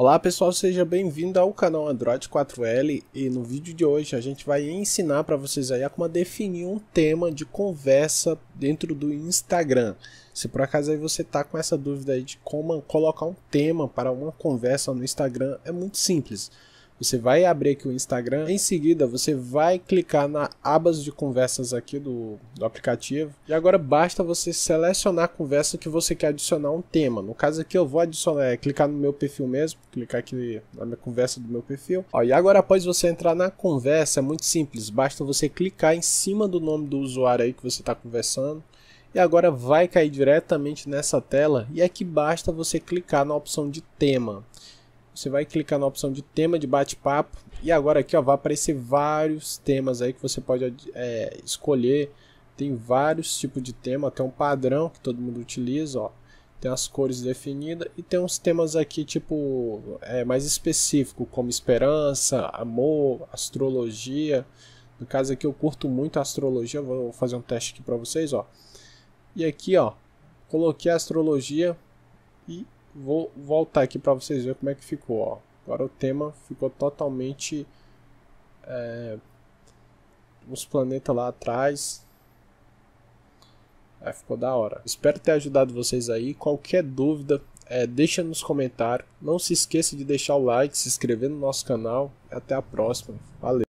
Olá pessoal, seja bem-vindo ao canal Android 4L e no vídeo de hoje a gente vai ensinar para vocês aí como definir um tema de conversa dentro do Instagram. Se por acaso aí você tá com essa dúvida aí de como colocar um tema para uma conversa no Instagram, é muito simples. Você vai abrir aqui o Instagram, em seguida você vai clicar na abas de conversas aqui do, do aplicativo. E agora basta você selecionar a conversa que você quer adicionar um tema. No caso aqui eu vou adicionar, é, clicar no meu perfil mesmo, clicar aqui na minha conversa do meu perfil. Ó, e agora após você entrar na conversa, é muito simples, basta você clicar em cima do nome do usuário aí que você está conversando e agora vai cair diretamente nessa tela e aqui basta você clicar na opção de tema você vai clicar na opção de tema de bate-papo e agora aqui ó, vai aparecer vários temas aí que você pode é, escolher. Tem vários tipos de tema, tem um padrão que todo mundo utiliza, ó. Tem as cores definidas e tem uns temas aqui tipo é, mais específico, como esperança, amor, astrologia. No caso aqui eu curto muito a astrologia, vou fazer um teste aqui para vocês, ó. E aqui, ó, coloquei a astrologia e Vou voltar aqui para vocês verem como é que ficou. Ó. Agora o tema ficou totalmente. É, os planetas lá atrás. Aí ficou da hora. Espero ter ajudado vocês aí. Qualquer dúvida, é, deixa nos comentários. Não se esqueça de deixar o like, se inscrever no nosso canal. Até a próxima. Valeu.